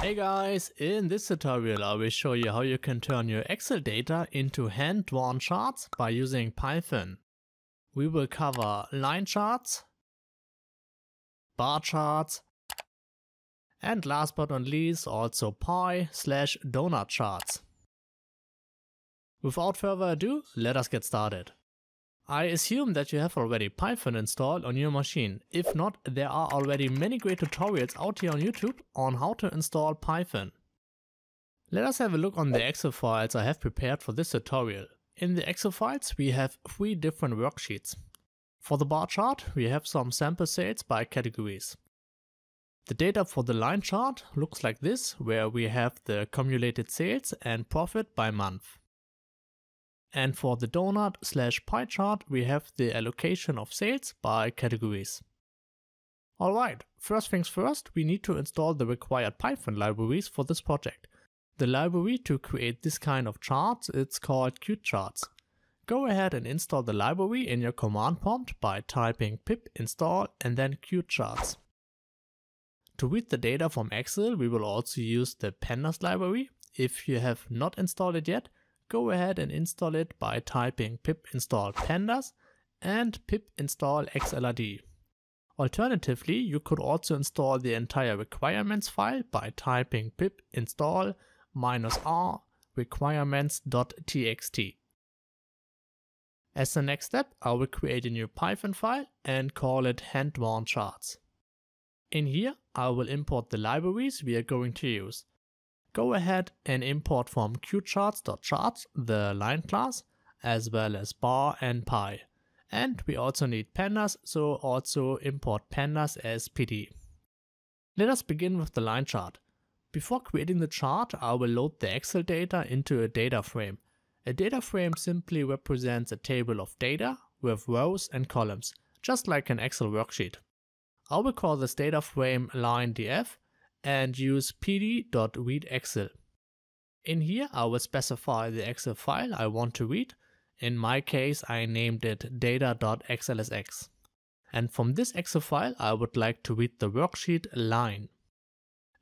Hey guys, in this tutorial I will show you how you can turn your Excel data into hand-drawn charts by using Python. We will cover line charts, bar charts, and last but not least also pie slash donut charts. Without further ado, let us get started. I assume that you have already Python installed on your machine. If not, there are already many great tutorials out here on YouTube on how to install Python. Let us have a look on the Excel files I have prepared for this tutorial. In the Excel files we have three different worksheets. For the bar chart we have some sample sales by categories. The data for the line chart looks like this where we have the accumulated sales and profit by month. And for the donut slash pie chart, we have the allocation of sales by categories. Alright, first things first, we need to install the required Python libraries for this project. The library to create this kind of charts it's called QCharts. Go ahead and install the library in your command prompt by typing pip install and then QCharts. To read the data from Excel, we will also use the pandas library. If you have not installed it yet, go ahead and install it by typing pip install pandas and pip install xlrd. Alternatively, you could also install the entire requirements file by typing pip install -r requirements.txt. As the next step, I will create a new Python file and call it hand-drawn charts. In here, I will import the libraries we are going to use. Go ahead and import from qcharts.charts the line class as well as bar and pi. And we also need pandas, so also import pandas as pd. Let us begin with the line chart. Before creating the chart, I will load the Excel data into a data frame. A data frame simply represents a table of data with rows and columns, just like an Excel worksheet. I will call this data frame line df and use pd.readexcel. In here, I will specify the Excel file I want to read. In my case, I named it data.xlsx. And from this Excel file, I would like to read the worksheet line.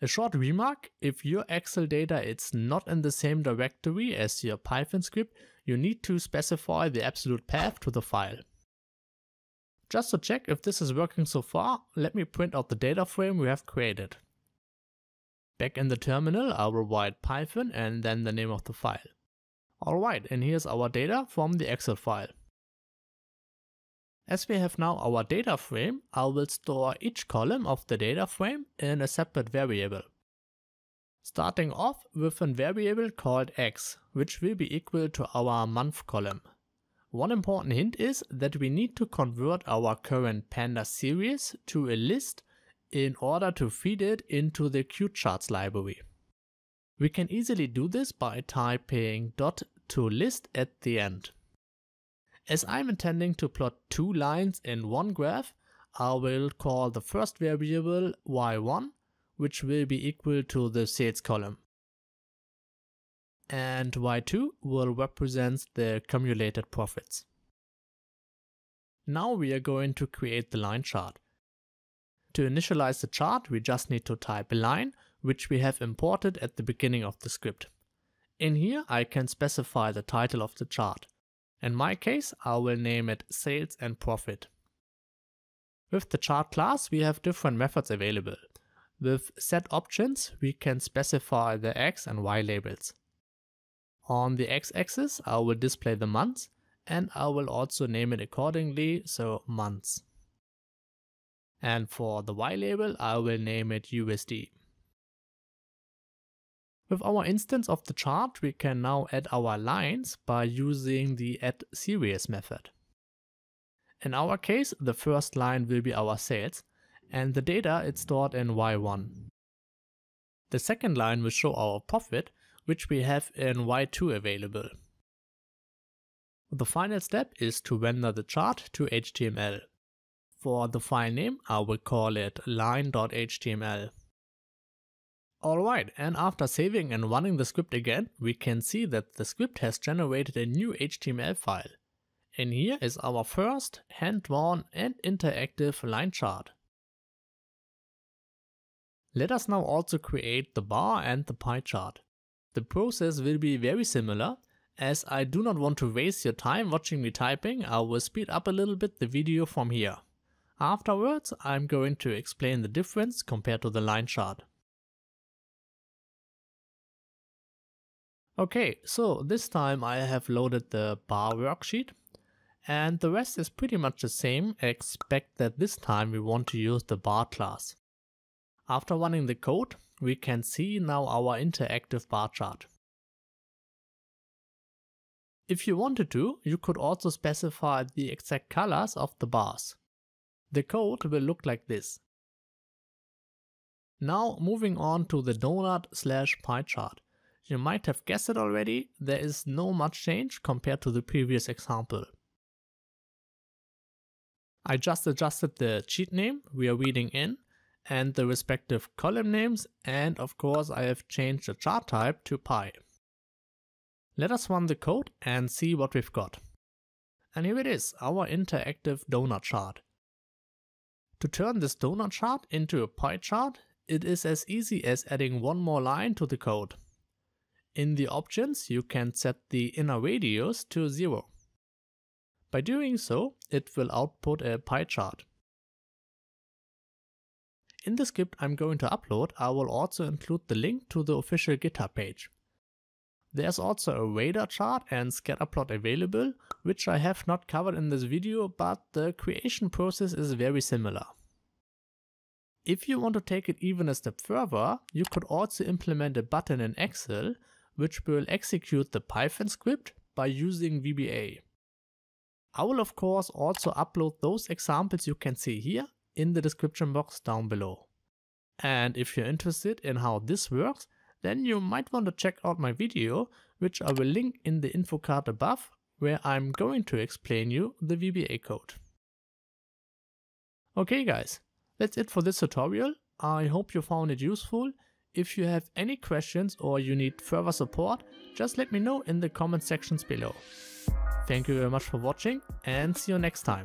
A short remark, if your Excel data is not in the same directory as your Python script, you need to specify the absolute path to the file. Just to check if this is working so far, let me print out the data frame we have created. Back in the terminal, I will write Python and then the name of the file. Alright, and here's our data from the Excel file. As we have now our data frame, I will store each column of the data frame in a separate variable. Starting off with a variable called x, which will be equal to our month column. One important hint is that we need to convert our current panda series to a list in order to feed it into the QCharts library. We can easily do this by typing dot to list at the end. As I'm intending to plot two lines in one graph, I will call the first variable y1, which will be equal to the sales column. And y2 will represent the accumulated profits. Now we are going to create the line chart. To initialize the chart, we just need to type line, which we have imported at the beginning of the script. In here, I can specify the title of the chart. In my case, I will name it sales and profit. With the chart class, we have different methods available. With set options, we can specify the X and Y labels. On the X axis, I will display the months and I will also name it accordingly, so months. And for the Y label, I will name it USD. With our instance of the chart, we can now add our lines by using the add series method. In our case, the first line will be our sales and the data is stored in Y1. The second line will show our profit, which we have in Y2 available. The final step is to render the chart to HTML. For the file name, I will call it line.html. Alright, and after saving and running the script again, we can see that the script has generated a new HTML file. And here is our first hand-drawn and interactive line chart. Let us now also create the bar and the pie chart. The process will be very similar. As I do not want to waste your time watching me typing, I will speed up a little bit the video from here. Afterwards, I'm going to explain the difference compared to the line chart. Okay, so this time I have loaded the bar worksheet and the rest is pretty much the same except that this time we want to use the bar class. After running the code, we can see now our interactive bar chart. If you wanted to, you could also specify the exact colors of the bars. The code will look like this. Now moving on to the donut slash pie chart. You might have guessed it already, there is no much change compared to the previous example. I just adjusted the cheat name we are reading in and the respective column names and of course I have changed the chart type to pie. Let us run the code and see what we've got. And here it is, our interactive donut chart. To turn this donut chart into a pie chart, it is as easy as adding one more line to the code. In the options, you can set the inner radius to 0. By doing so, it will output a pie chart. In the script I'm going to upload, I will also include the link to the official GitHub page. There's also a radar chart and scatter plot available, which I have not covered in this video, but the creation process is very similar. If you want to take it even a step further, you could also implement a button in Excel, which will execute the Python script by using VBA. I will of course also upload those examples you can see here in the description box down below. And if you're interested in how this works, then you might want to check out my video, which I will link in the info card above, where I'm going to explain you the VBA code. Okay guys, that's it for this tutorial. I hope you found it useful. If you have any questions or you need further support, just let me know in the comment sections below. Thank you very much for watching and see you next time.